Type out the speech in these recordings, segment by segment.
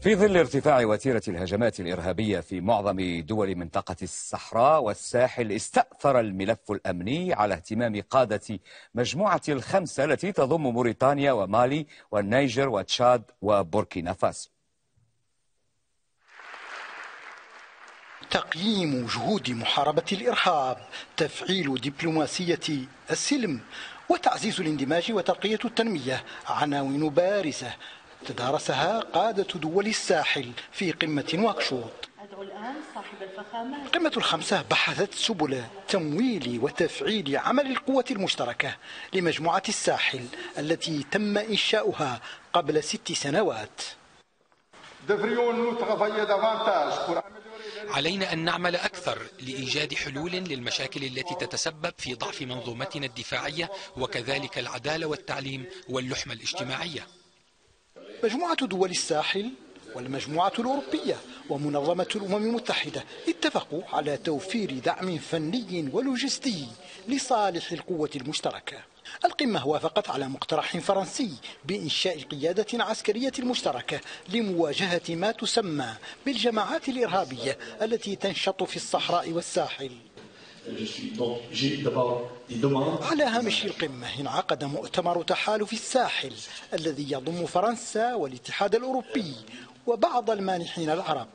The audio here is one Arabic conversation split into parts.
في ظل ارتفاع وتيرة الهجمات الإرهابية في معظم دول منطقة الصحراء والساحل استأثر الملف الأمني على اهتمام قادة مجموعة الخمسة التي تضم موريتانيا ومالي والنيجر وتشاد وبوركينا فاسو تقييم جهود محاربة الإرهاب تفعيل دبلوماسية السلم وتعزيز الاندماج وترقية التنمية عناوين بارزة تدارسها قادة دول الساحل في قمة واكشوط قمة الخمسة بحثت سبل تمويل وتفعيل عمل القوة المشتركة لمجموعة الساحل التي تم إنشاؤها قبل ست سنوات علينا أن نعمل أكثر لإيجاد حلول للمشاكل التي تتسبب في ضعف منظومتنا الدفاعية وكذلك العدالة والتعليم واللحمة الاجتماعية مجموعة دول الساحل والمجموعة الأوروبية ومنظمة الأمم المتحدة اتفقوا على توفير دعم فني ولوجستي لصالح القوة المشتركة القمة وافقت على مقترح فرنسي بإنشاء قيادة عسكرية مشتركة لمواجهة ما تسمى بالجماعات الإرهابية التي تنشط في الصحراء والساحل على هامش القمة انعقد مؤتمر تحالف الساحل الذي يضم فرنسا والاتحاد الأوروبي وبعض المانحين العرب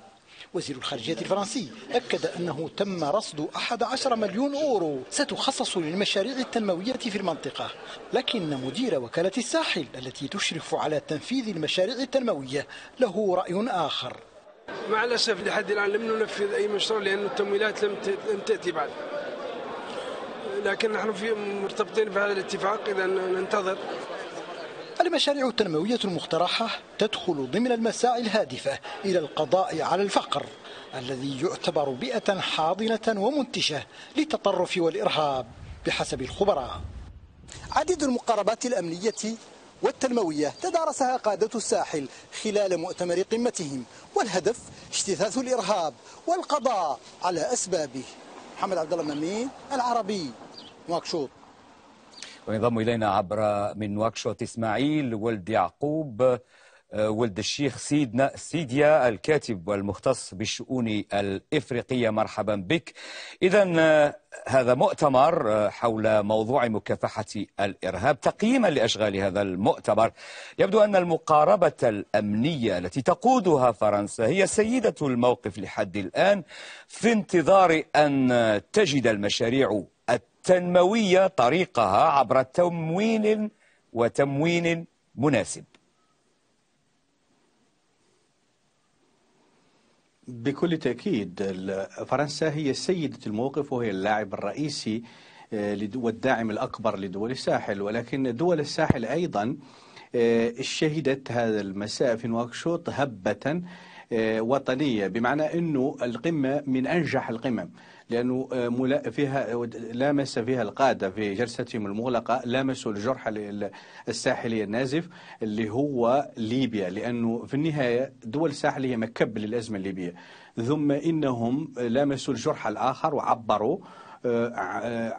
وزير الخارجية الفرنسي أكد أنه تم رصد 11 مليون أورو ستخصص للمشاريع التنموية في المنطقة لكن مدير وكالة الساحل التي تشرف على تنفيذ المشاريع التنموية له رأي آخر مع الأسف لحد الآن لم ننفذ أي مشروع لأن التمويلات لم تأتي بعد لكن نحن في مرتبطين بهذا الاتفاق إذا ننتظر المشاريع التنموية المقترحة تدخل ضمن المساعي الهادفة إلى القضاء على الفقر الذي يعتبر بيئة حاضنة ومنتشة للتطرف والإرهاب بحسب الخبراء عديد المقاربات الأمنية والتنموية تدارسها قادة الساحل خلال مؤتمر قمتهم والهدف اجتثاث الإرهاب والقضاء على أسبابه محمد عبد الله العربي نواكشوط وينضم الينا عبر من نواكشوط اسماعيل ولد يعقوب آه، ولد الشيخ سيدنا سيديا الكاتب والمختص بالشؤون الإفريقية مرحبا بك إذا آه، هذا مؤتمر آه، حول موضوع مكافحة الإرهاب تقييما لأشغال هذا المؤتمر يبدو أن المقاربة الأمنية التي تقودها فرنسا هي سيدة الموقف لحد الآن في انتظار أن تجد المشاريع التنموية طريقها عبر تموين وتموين مناسب بكل تأكيد فرنسا هي سيدة الموقف وهي اللاعب الرئيسي آه، والداعم الأكبر لدول الساحل ولكن دول الساحل أيضا آه، شهدت هذا المساء في نواكشوط هبة آه، وطنية بمعنى أنه القمة من أنجح القمم لأنه آه، فيها لامس فيها القادة في جلستهم المغلقة لامسوا الجرح الساحلي النازف اللي هو ليبيا لأنه في النهاية دول الساحلية مكب للأزمة الليبية ثم إنهم آه، لامسوا الجرح الآخر وعبروا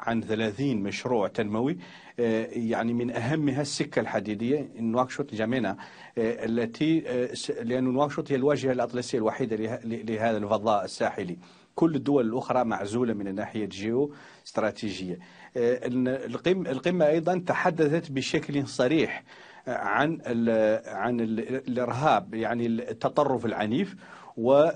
عن 30 مشروع تنموي آه، يعني من أهمها السكة الحديدية نواكشوط جامينا آه، التي آه، لأن نواكشوط هي الواجهة الأطلسية الوحيدة لهذا الفضاء الساحلي كل الدول الأخرى معزولة من الناحية الجيو استراتيجية القمة أيضا تحدثت بشكل صريح عن عن الارهاب يعني التطرف العنيف و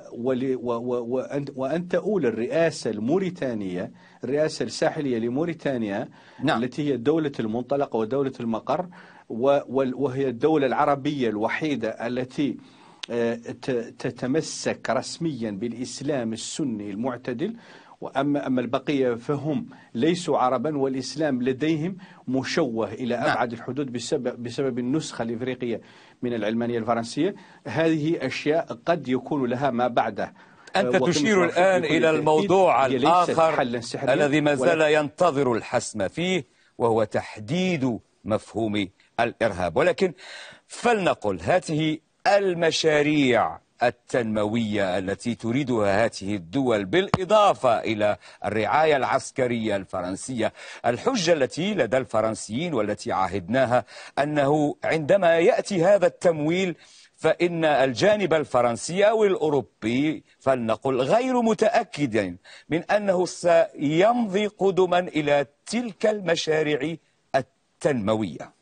وأن تؤول الرئاسة الموريتانية الرئاسة الساحلية لموريتانيا نعم. التي هي دولة المنطلقة ودولة المقر وهي الدولة العربية الوحيدة التي آه، تتمسك رسميا بالإسلام السني المعتدل وأما أما البقية فهم ليسوا عربا والإسلام لديهم مشوه إلى نعم. أبعد الحدود بسبب, بسبب النسخة الإفريقية من العلمانية الفرنسية هذه أشياء قد يكون لها ما بعده أنت آه، تشير الآن إلى الموضوع إيه؟ الآخر الذي ما زال ينتظر الحسم فيه وهو تحديد مفهوم الإرهاب ولكن فلنقل هذه المشاريع التنموية التي تريدها هذه الدول بالإضافة إلى الرعاية العسكرية الفرنسية الحجة التي لدى الفرنسيين والتي عهدناها أنه عندما يأتي هذا التمويل فإن الجانب الفرنسي أو الأوروبي فلنقل غير متأكد من أنه سيمضي قدما إلى تلك المشاريع التنموية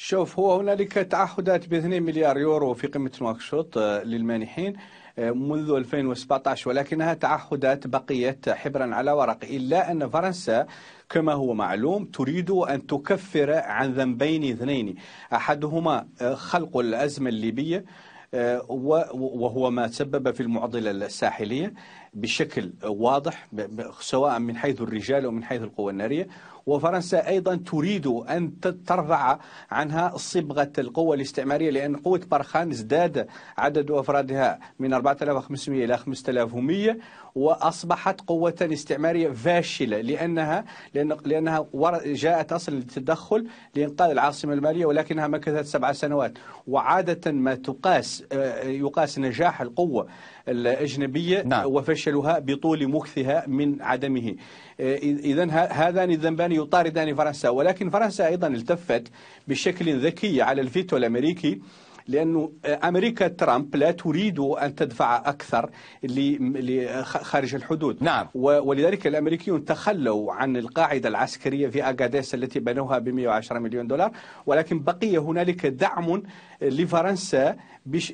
شوف هو هنالك تعهدات ب 2 مليار يورو في قمه نواكشوط آه، للمانحين آه، منذ 2017 ولكنها تعهدات بقيت حبرا على ورق الا ان فرنسا كما هو معلوم تريد ان تكفر عن ذنبين اثنين احدهما آه، خلق الازمه الليبيه وهو ما تسبب في المعضله الساحليه بشكل واضح سواء من حيث الرجال او من حيث القوى الناريه وفرنسا أيضا تريد أن ترفع عنها صبغة القوة الاستعمارية لأن قوة برخان ازداد عدد أفرادها من 4500 إلى 5100 واصبحت قوه استعماريه فاشله لانها لان لانها جاءت اصلا للتدخل لانقاذ العاصمه الماليه ولكنها مكثت سبع سنوات وعاده ما تقاس آه، يقاس نجاح القوه الاجنبيه نعم. وفشلها بطول مكثها من عدمه آه، اذا هذان الذنبان يطاردان فرنسا ولكن فرنسا ايضا التفت بشكل ذكي على الفيتو الامريكي لأن أمريكا ترامب لا تريد أن تدفع أكثر خارج الحدود نعم ولذلك الأمريكيون تخلوا عن القاعدة العسكرية في أغاديس التي بنوها ب 110 مليون دولار ولكن بقي هنالك دعم لفرنسا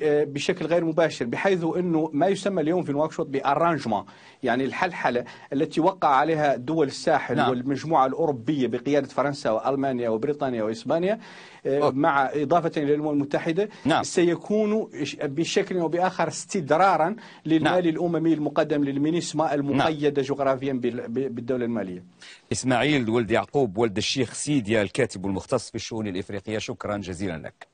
بشكل غير مباشر بحيث أنه ما يسمى اليوم في نواكشوط بأرانجمان يعني الحلحلة التي وقع عليها دول الساحل نعم. والمجموعة الأوروبية بقيادة فرنسا وألمانيا وبريطانيا وإسبانيا آه، مع إضافة إلى الأمم المتحدة نعم. سيكون بشكل أو بآخر استدرارا للمال نعم. الأممي المقدم للمينيسما المقيدة نعم. جغرافيا بالدولة المالية إسماعيل ولد يعقوب ولد الشيخ سيديا الكاتب المختص في الشؤون الإفريقية شكرا جزيلا لك